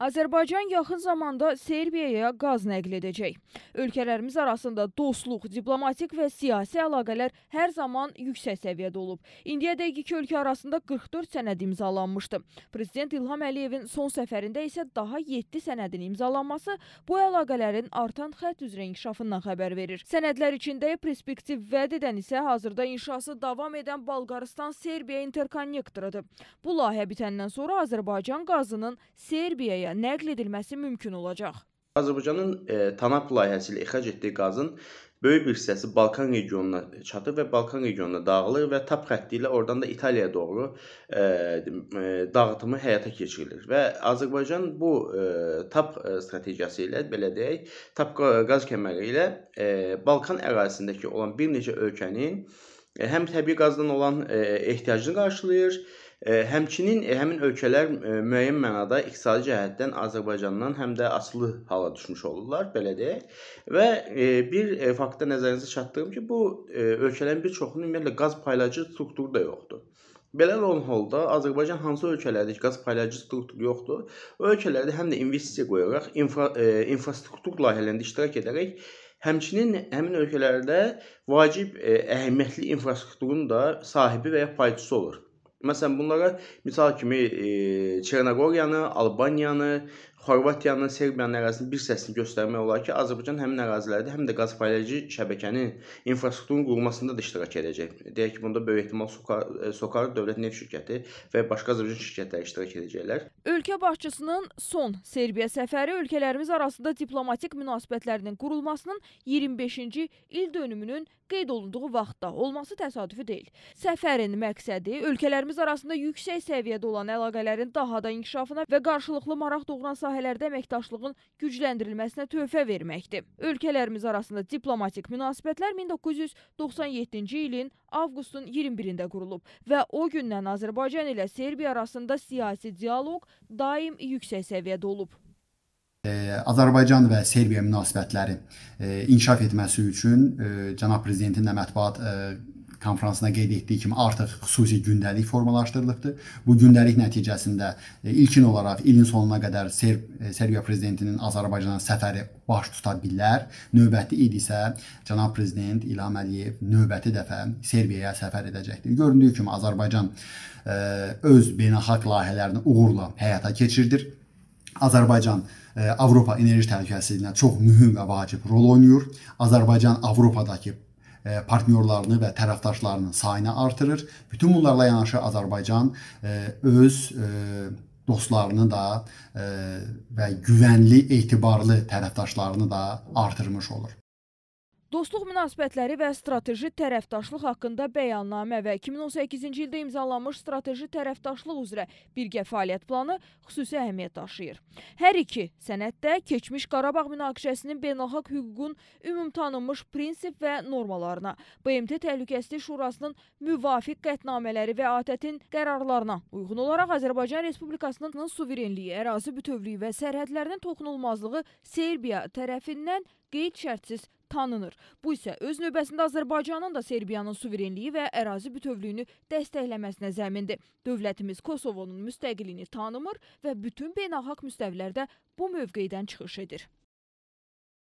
Azərbaycan yaxın zamanda Serbiyaya qaz nəql edəcək. Ölkələrimiz arasında dostluq, diplomatik və siyasi əlaqələr hər zaman yüksək səviyyədə olub. İndiyədək iki ölkə arasında 44 sənəd imzalanmışdı. Prezident İlham Əliyevin son səfərində isə daha 7 sənədin imzalanması bu əlaqələrin artan xətt üzrə inkişafından xəbər verir. Sənədlər içində perspektiv vəd edən isə hazırda inşası davam edən Balqaristan-Serbiya interkonnektorudur. Bu layihə bitəndən sonra Azərbaycan qazının Serbiyaya Rusiyaya nəql edilməsi mümkün olacaq. Azərbaycanın e, TANAP layihəsi ilə ixrac etdiyi qazın böyük bir hissəsi Balkan regionuna çatır və Balkan regionuna dağılır və TAP xətti ilə oradan da İtaliyaya doğru e, e dağıtımı həyata keçirilir. Və Azərbaycan bu e, TAP e, strategiyası ilə belə deyək, TAP qaz kəməri ilə e, Balkan ərazisindəki olan bir neçə ölkənin e, həm təbii qazdan olan e, ehtiyacını qarşılayır, e, E, həmçinin e, həmin ölkələr e, müəyyən mənada iqtisadi cəhətdən Azərbaycandan həm də asılı hala düşmüş olurlar, belə deyək. Və bir faktda nəzərinizə çatdığım ki, bu ölkələrin bir çoxunun ümumiyyətlə qaz paylayıcı strukturu da yoxdur. Belə olan halda Azərbaycan hansı ölkələrdə qaz paylayıcı strukturu yoxdur? O ölkələrdə həm də investisiya qoyaraq, infra, e, infrastruktur layihələrində iştirak edərək Həmçinin həmin ölkələrdə vacib ə, əhəmiyyətli infrastrukturun da sahibi və ya payçısı olur. Məsələn, bunlara misal kimi e, Çernaqoriyanı, Albaniyanı, Xorvatiyanı, Serbiyanın ərazisini bir səsli göstərmək olar ki, Azərbaycan həmin ərazilərdə həm də qaz paylayıcı şəbəkənin infrastrukturun qurulmasında da iştirak edəcək. Deyək ki, bunda böyük ehtimal Sokar, e, Sokar Dövlət Neft Şirkəti və başqa Azərbaycan şirkətləri iştirak edəcəklər. Ölkə başçısının son Serbiya səfəri ölkələrimiz arasında diplomatik münasibətlərinin qurulmasının 25-ci il dönümünün qeyd olunduğu vaxtda olması təsadüfi deyil. Səfərin məqsədi ölkələrimiz ölkələrimiz arasında yüksək səviyyədə olan əlaqələrin daha da inkişafına və qarşılıqlı maraq doğuran sahələrdə əməkdaşlığın gücləndirilməsinə töhfə verməkdir. Ölkələrimiz arasında diplomatik münasibətlər 1997-ci ilin avqustun 21-də qurulub və o gündən Azərbaycan ilə Serbiya arasında siyasi dialoq daim yüksək səviyyədə olub. Azərbaycan və Serbiya münasibətləri inkişaf etməsi üçün cənab prezidentin də mətbuat konfransına qeyd etdiyi kimi artıq xüsusi gündəlik formalaşdırılıbdır. Bu gündəlik nəticəsində e, ilkin olaraq ilin sonuna qədər Serb e, Serbiya prezidentinin Azərbaycana səfəri baş tuta bilər. Növbəti il isə cənab prezident İlham Əliyev növbəti dəfə Serbiyaya səfər edəcəkdir. Göründüyü kimi Azərbaycan e, öz beynəlxalq layihələrini uğurla həyata keçirdir. Azərbaycan Avropa enerji təhlükəsizliyində çox mühüm və vacib rol oynayır. Azərbaycan Avropadakı E, partnyorlarını və tərəfdaşlarının sayını artırır. Bütün bunlarla yanaşı Azərbaycan e, öz e, dostlarını da və güvənli, etibarlı tərəfdaşlarını da artırmış olur. Dostluq münasibətləri və strateji tərəfdaşlıq haqqında bəyannamə və 2018-ci ildə imzalanmış strateji tərəfdaşlıq üzrə birgə fəaliyyət planı xüsusi əhəmiyyət daşıyır. Hər iki sənəddə keçmiş Qarabağ münaqişəsinin beynəlxalq hüququn ümumtanınmış prinsip və normalarına, BMT Təhlükəsizlik Şurasının müvafiq qətnamələri və ATƏT-in qərarlarına uyğun olaraq Azərbaycan Respublikasının suverenliyi, ərazi bütövlüyü və sərhədlərinin toxunulmazlığı Serbiya tərəfindən qeyd şərtsiz tanınır. Bu isə öz növbəsində Azərbaycanın da Serbiyanın suverenliyi və ərazi bütövlüyünü dəstəkləməsinə zəmindir. Dövlətimiz Kosovonun müstəqiliyini tanımır və bütün beynəlxalq müstəvilərdə bu mövqeydən çıxış edir.